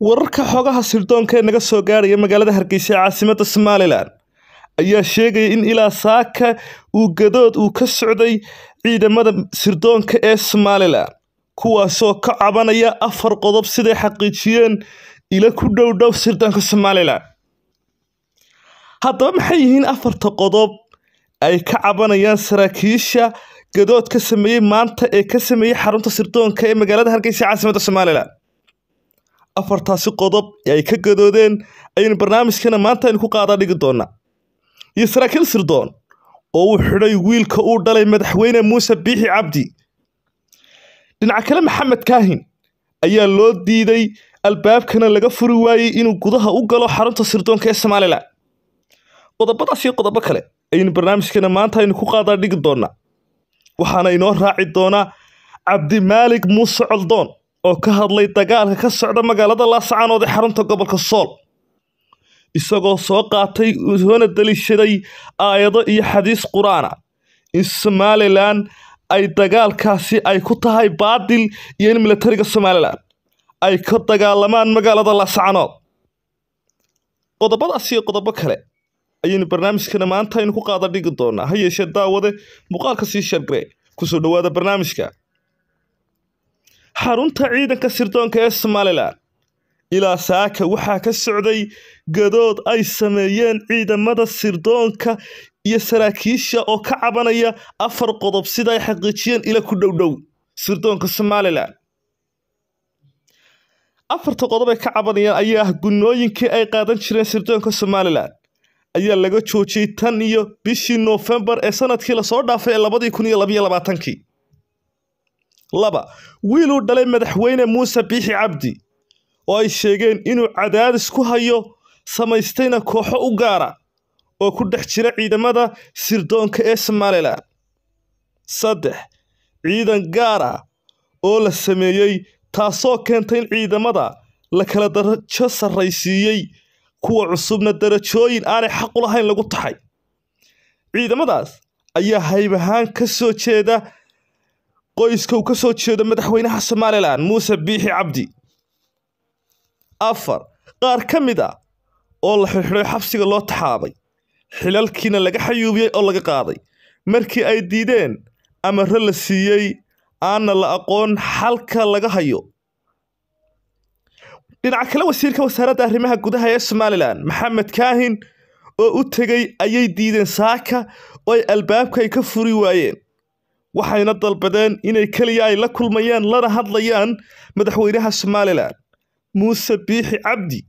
wararka xoogaha sirdoonka ee naga soo gaaraya magaalada hargeysa ee caasimada somalilan ayaa sheegaya in ilaa saaka uu gadood uu ka socday ciidamada sirdoonka ee somalilan kuwaasoo ka cabanaya afar qodob siday xaqiijiyeen ila ku dhow dhow sirdoonka somalilan haddaba maxay yihiin afarta qodob ay ka cabanayaan saraakiisha gadood ka sameeyey maanta ee ka sameeyey xarunta sirdoonka ee magaalada hargeysa ee caasimada somalilan afartaasi qodob ee ay ka gadoodeen ayaynu barnaamijkana maanta aynu ku qaada dhigi doonaa iyo saraakiil sirdoon oo uu xidhay wiilka uu dhalay madaxweyne muuse biixi cabdi dhinaca kale maxamed kaahin ayaa loo diiday albaabkana laga furi waayey inuu gudaha u galo xarunta sirdoonka ee somalilan qodobadaas iyo qodobo kale ayaynu barnaamijkana maanta aynu ku qaadaa dhigi doonaa waxaana inoo raaci doonaa cabdimaalig muuse coldoon oo ka hadlay dagaalka ka socda magaalada laascaanood ee xarunta gobolka sool isagoo soo qaatay soona daliishaday aayado iyo xadiis qur-aana in somalilan ay dagaalkaasi ay ku tahay baadil iyo in milatariga somalilan ay ka dagaalamaan magaalada laascaanood qodobadaas iyo qodobo kale ayaynu barnaamijkana maanta aynu ku qaada dhigi doonaa ha yeeshee daawade muuqaalka sii ku soo dhowaada barnaamijka xarunta ciidanka sirdoonka ee somalilan ilaa saaka waxaa ka socday gadood ay sameeyeen ciidamada sirdoonka iyo saraakiisha oo ka cabanaya afar qodob sida ay xaqiijiyeen ila ku dhowdhow sirdoonka somalilan afarta qodob ay ka cabanayaan ayaa ah gunnooyinkii ay qaadan jireen sirdoonka somalilan ayaa laga joojiyey tan iyo bishii noofembar ee sanadkii lasoo dhaafay ee labadii kun iyo labayo labaatankii laba wiiluu dhalay madaxweyne muuse biixi cabdi oo ay sheegeen inuu cadaadis ku hayo samaystayna kooxo u gaara oo ku dhex jira ciidamada sirdoonka ee somalilan saddex ciidan gaara oo la sameeyey taasoo keentay in ciidamada la kala darajo sarraysiiyey kuwa cusubna darajooyin aanay xaqu lahayn lagu taxay ciidamadaas ayaa haybahaan ka soo jeeda qoyska uu ka soo jeedo madaxweynaha Somaliland Muuse Biixi Cabdi afar qaar ka mid ah oo la xirxiray xabsiga loo taxaabay xilalkiina laga xayuubiyey oo laga qaaday markii ay diideen amarro la siiyey aanna la aqoon xalka laga hayo dhinaca kale wasiirka wasaaradda arrimaha gudaha ee somalilan maxamed kaahin oo u tegey ayay diideen saaka oo ay albaabka ay ka furi waayeen waxayna dalbadeen inay keliya ay la kulmayaan lana hadlayaan madaxweynaha somalilan muuse biixi cabdi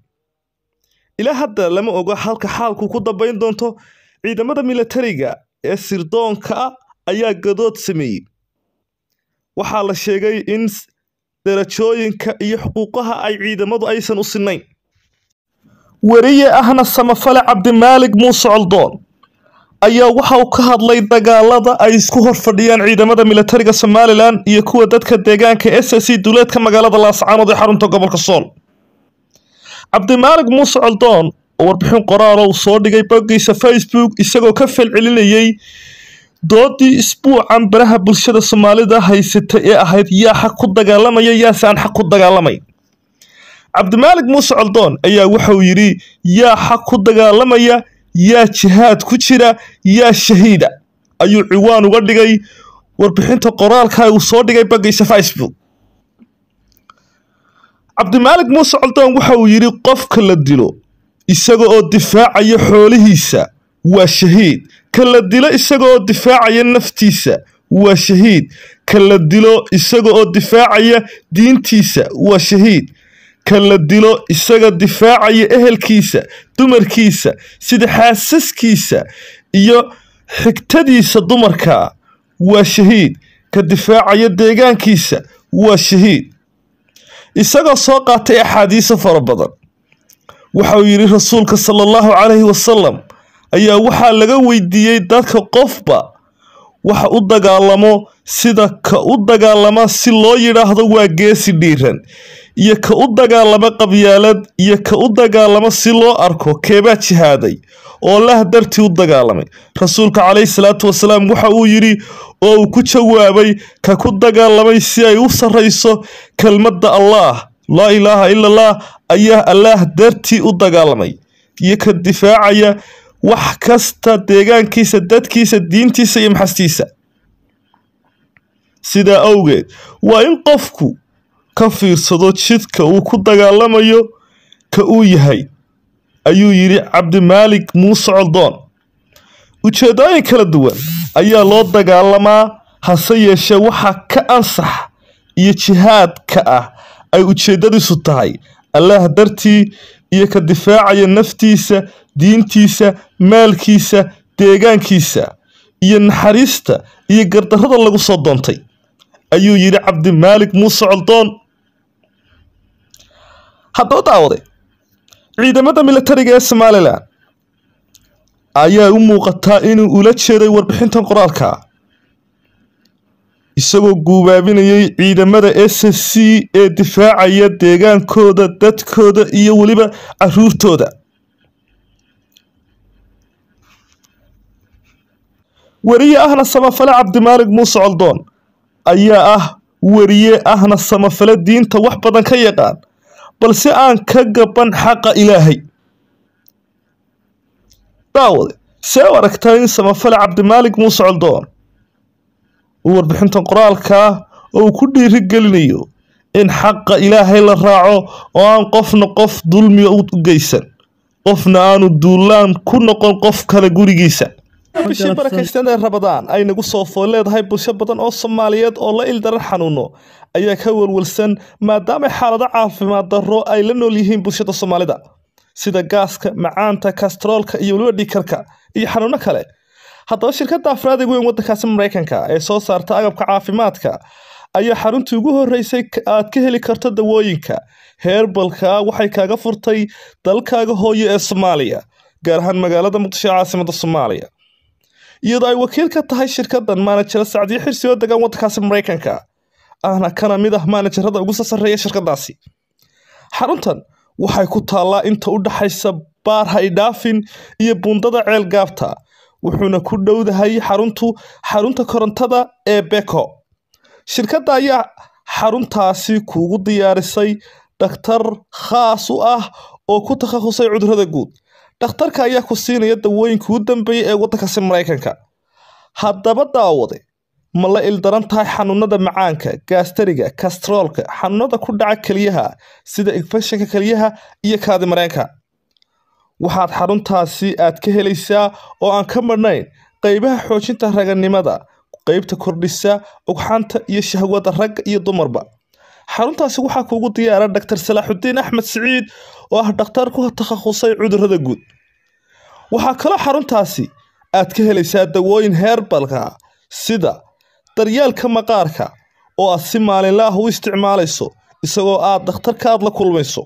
ilaa hadda lama ogo halka xaalku ku dambayn doonto ciidamada milatariga ee sirdoonka ah ayaa gadood sameeyey waxaa la sheegay in darajooyinka iyo xuquuqaha ay ciidamadu aysan u sinayn weriye ahna samafale cabdimaalig muuse coldoon ayaa waxa uu ka hadlay dagaalada ay isku hor fadhiyaan ciidamada milatariga somalilan iyo kuwa dadka deegaanka s c duuleedka magaalada laascaanood ee xarunta gobolka sool cabdimaalik muuse coldoon oo warbixin qoraal uu soo dhigay boggiisa facebook isagoo ka falcelinayey doodii isbuucan baraha bulshada soomaalida haysatay ee ahayd yaa xaq ku dagaalamaya yaase aan xaq ku dagaalamay cabdimaalik muuse coldoon ayaa wuxauu yidhi yaa xaq ku dagaalamaya yaa jihaad ku jira yaa shahiida ayuu ciwaan uga dhigay warbixinta qoraalka uu soo dhigay bagiisa facebook cabdimaalik muuse coldoon waxa uu yidhi qofka la dilo isaga oo difaacaya xoolihiisa waa shahiid ka la dilo isaga oo difaacaya naftiisa waa shahiid ka la dilo isaga oo difaacaya diintiisa waa shahiid kan la dilo isaga difaacaya ehelkiisa dumarkiisa sida xaasaskiisa iyo xigtadiisa dumarkaa waa shahiid ka difaacaya deegaankiisa waa shahiid isagoo soo qaatay axaadiiso fara badan waxauu yidhi rasuulka sala allahu calayhi wasalam ayaa waxaa laga weydiiyey dadka qofba waxa u dagaalamo sida ka u dagaalama si loo yidhaahdo waa geesi dhiiran iyo ka u dagaalama qabyaalad iyo ka u dagaalama si loo arko keebaa jihaaday oo lah dartii u dagaalamay rasuulka calayhi salaatu wasalaam waxa uu yidhi oo uu ku jawaabay ka ku dagaalamay si ay u sarrayso kelmadda allaah laa ilaaha ila allah ayaa allaah dartii u dagaalamay iyo ka difaacaya wax kasta deegaankiisa dadkiisa diintiisa iyo maxastiisa sidaa awgeed waa in qofku ka fiirsado jidka uu ku dagaalamayo ka uu yahay ayuu yidhi cabdimaalik muuse coldoon ujeeddooyin kala duwan ayaa loo dagaalamaa hase yeeshee waxaa ka ansax iyo jihaadka ah ay ujeeddadiisu tahay allaah dartii iyo ka difaacaya naftiisa diintiisa maalkiisa deegaankiisa iyo naxariista iyo gardarrada lagu soo doontay ayuu yidhi cabdimaalik muuse coldoon haddaba daawaday ciidamada militariga ee somalilan ayaa u muuqataa inuu ula jeeday warbixintan qoraalka isagoo guubaabinayay ciidamada s c ee difaacaya deegaankooda dadkooda iyo weliba caruurtooda weriye ahna samafale cabdimaalig muuse coldoon ayaa ah weriye ahna samafale diinta wax badan ka yaqaan balse aan ka gaban xaqa ilaahay daawade see u aragtaa in samafale cabdimaalig muuse coldoon uu warbixintan qoraalkaa oo uu ku dhiiri gelinayo in xaqa ilaahay la raaco oo aan qofna qof dulmiga u geysan qofna aanu duulaan ku noqon qof kale gurigiisa bishii barakaysan ee rabadaan ay nagu soo fool leedahay bulsho badan oo soomaaliyeed oo la ildaran xanuuno ayaa ka welwelsan maadaama xaalado caafimaad darro ay la nool yihiin bulshada soomaalida sida gaaska macaanta kastroolka iyo weliba dhikarka iyo xanuuno kale haddaba shirkadda afraad ee weyn waddankaasi mareykanka ee soo saarta agabka caafimaadka ayaa xaruntii ugu horreysay aad ka heli karto dawooyinka heerbalka waxay kaaga furtay dalkaaga hooyo ee soomaaliya gaar ahaan magaalada muqdisho caasimadda soomaaliya iyadoo ay wakiil ka tahay shirkadan maanajara sacdiyo xirsi oo degan waddankaasi maraykanka ahna kana mid ah maanajarada ugu sasareeya shirkadaasi xaruntan waxay ku taallaa inta u dhaxaysa baar haydhaafin iyo buundada ceelgaabta wuxuuna ku dhowdahay xaruntu xarunta korontada ee beko shirkadda ayaa xaruntaasi kuugu diyaarisay dhakhtar khaas u ah oo ku takhasusay cudurada guud dhakhtarka ayaa ku siinaya dawooyinka ugu dambeeyay ee waddankaasi maraykanka Haddaba daawade, ma la ildaran tahay xanuunada macaanka, gaastariga, kastroolka, xanuunada ku dhaca keliyaha sida infekshanka keliyaha iyo kaadi mareenka? Waxaad xaruntaasi aad ka helaysaa oo aan ka marnayn qaybaha xoojinta raganimada, qaybta kordhisa ugxanta iyo shahwada ragga iyo dumarba xaruntaasi waxaa kuugu diyaara dhaktar salaaxudiin axmed siciid oo ah dhakhtar ku takhasusay cudurrada guud waxaa kaloo xaruntaasi aad ka helaysaa dawooyin heerbalka sida daryeelka maqaarka oo aad si maalinla ah u isticmaalayso isagoo aad dhakhtarkaaad la kulmayso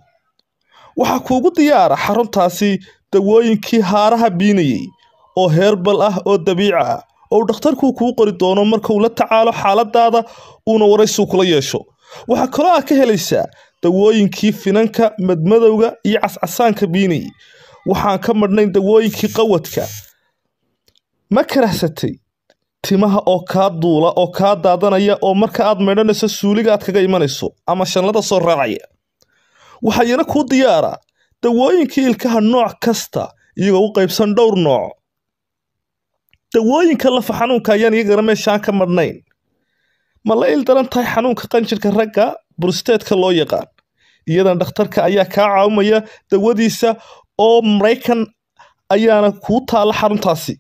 waxaa kuugu diyaara xaruntaasi dawooyinkii haaraha biinayey oo heerbal ah oo dabiica ah oo uu dhakhtarku kuu qori doono markauu la tacaalo xaaladaada uuna waraysigu kula yeesho waxaa kaloo aad ka helaysaa dawooyinkii finanka madmadowga iyo cascasaanka biinay waxaan ka madhnayn dawooyinkii qawadka ma karaxsatay timaha oo kaa duula oo kaa daadanaya oo marka aad maydhanayso suuliga aad kaga imanayso ama shanlada soo raacaya waxaa yana kuu diyaara dawooyinkii ilkaha nooc kasta iyagoo u qaybsan dhowr nooc dawooyinka lafa xanuunka ayaan iyagana garanmee ka madhnayn ma la il daran tahay xanuunka qanjirka ragga brusteedka loo yaqaan iyadana dhakhtarka ayaa kaa caawimaya dawadiisa oo maraykan ayaana kuu taala xaruntaasi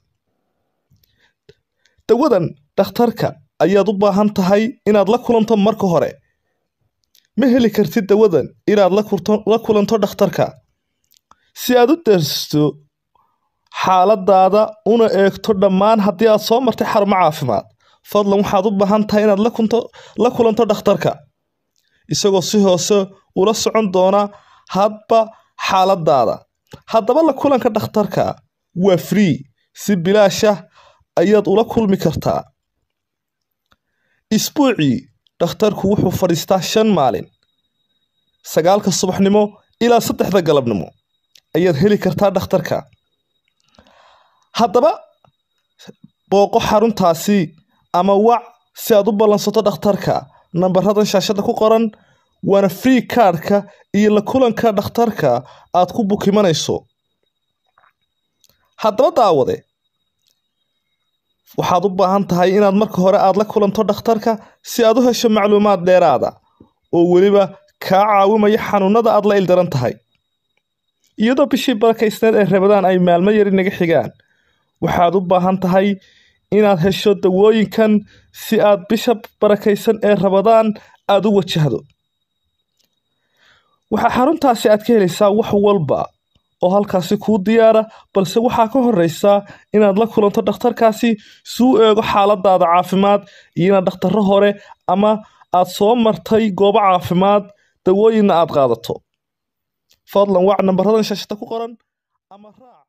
dawadan dhakhtarka ayaad u baahan tahay inaad la kulanto marka hore ma heli kartid dawadan inaad la kulanto dhakhtarka si aad u darsto xaaladaada una eegto dhammaan haddii aad soo martay xarumo caafimaad fadlan waxaad u baahan tahay inaad la kulanto dhakhtarka isagoo si hoose ula socon doona hadba xaaladaada haddaba la kulanka dhakhtarka waa free si bilaashah ayaad ula kulmi kartaa isbuucii dhakhtarku wuxuu fadhiistaa shan maalin sagaalka subaxnimo ilaa saddexda galabnimo ayaad heli kartaa dhakhtarka haddaba booqo xaruntaasi ama wac si aad u ballansato dhakhtarka. Nambarada shaashada ku qoran waana free kaadhka iyo la kulanka dhakhtarka aad ku bukimanayso. Haddaba daawade, waxaad u baahan tahay inaad marka hore aad la kulanto dhakhtarka si aad u hesho macluumaad dheeraada oo weliba kaa caawimaya xanuunada aad la ildaran tahay. Iyadoo bishii barakaysneed ee Ramadaan ay maalmo yari naga xigaan, waxaad u baahan tahay inaad hesho dawooyinkan si aad bisha barakaysan ee rabadaan aad u wajahdo. Waxaa xaruntaasi aad ka helaysaa wax walba oo halkaasi kuu diyaara balse waxaa ka horreysaa inaad la kulanto dhakhtarkaasi si uu eego xaaladaada caafimaad iyo inaad dhakhtarro hore ama aad soo martay goobo caafimaad dawooyinna aad qaadato. Fadlan wac nambaradan shaashada ku qoran ama raac